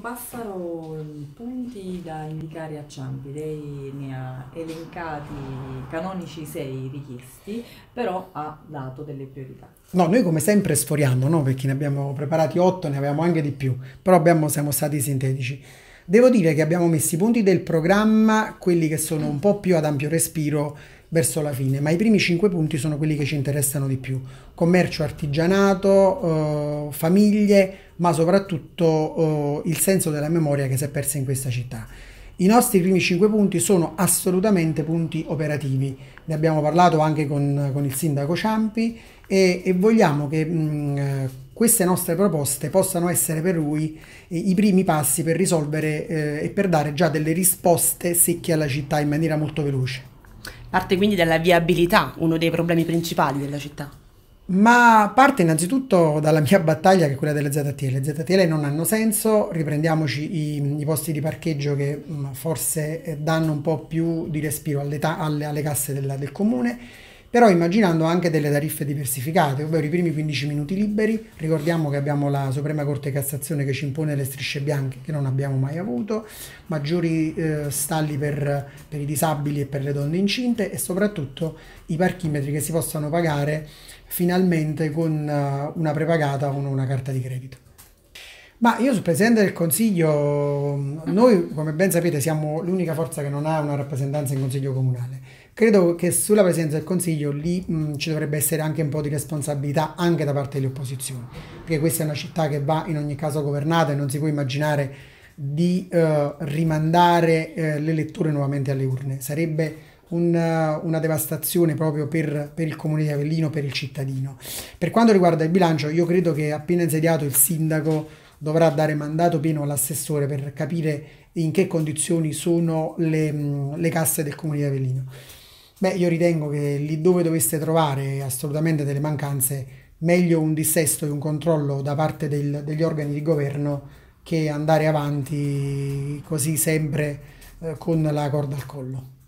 passano passaro mm, punti da indicare a Ciampi, lei ne ha elencati canonici sei richiesti, però ha dato delle priorità. No, noi come sempre sforiamo, no? perché ne abbiamo preparati otto, ne avevamo anche di più, però abbiamo, siamo stati sintetici. Devo dire che abbiamo messo i punti del programma, quelli che sono un po' più ad ampio respiro verso la fine, ma i primi cinque punti sono quelli che ci interessano di più. Commercio, artigianato, eh, famiglie, ma soprattutto oh, il senso della memoria che si è persa in questa città. I nostri primi cinque punti sono assolutamente punti operativi, ne abbiamo parlato anche con, con il sindaco Ciampi e, e vogliamo che mh, mm, eh, queste nostre proposte possano essere per lui eh, i primi passi per risolvere eh, e per dare già delle risposte secche alla città in maniera molto veloce. Parte quindi dalla viabilità, uno dei problemi principali della città ma parte innanzitutto dalla mia battaglia che è quella delle ZTL. Le ZTL non hanno senso, riprendiamoci i, i posti di parcheggio che mh, forse eh, danno un po' più di respiro alle, alle, alle casse della, del comune però immaginando anche delle tariffe diversificate, ovvero i primi 15 minuti liberi, ricordiamo che abbiamo la Suprema Corte Cassazione che ci impone le strisce bianche che non abbiamo mai avuto, maggiori eh, stalli per, per, i disabili e per le donne incinte e soprattutto i parchimetri che si possano pagare finalmente con uh, una prepagata o una carta di credito. Ma io sul Presidente del Consiglio, noi come ben sapete siamo l'unica forza che non ha una rappresentanza in Consiglio Comunale. Credo che sulla Presidenza del Consiglio lì mh, ci dovrebbe essere anche un po' di responsabilità anche da parte delle opposizioni, perché questa è una città che va in ogni caso governata e non si può immaginare di eh, rimandare eh, le letture nuovamente alle urne. Sarebbe un, eh, una devastazione proprio per, per, il comune di Avellino, per il cittadino. Per quanto riguarda il bilancio, io credo che appena insediato il sindaco dovrà dare mandato pieno all'assessore per capire in che condizioni sono le, mm, le casse del comune di Avellino. Beh, io ritengo che lì dove doveste trovare assolutamente delle mancanze, meglio un dissesto e un controllo da parte del, degli organi di governo che andare avanti così sempre eh, con la corda al collo.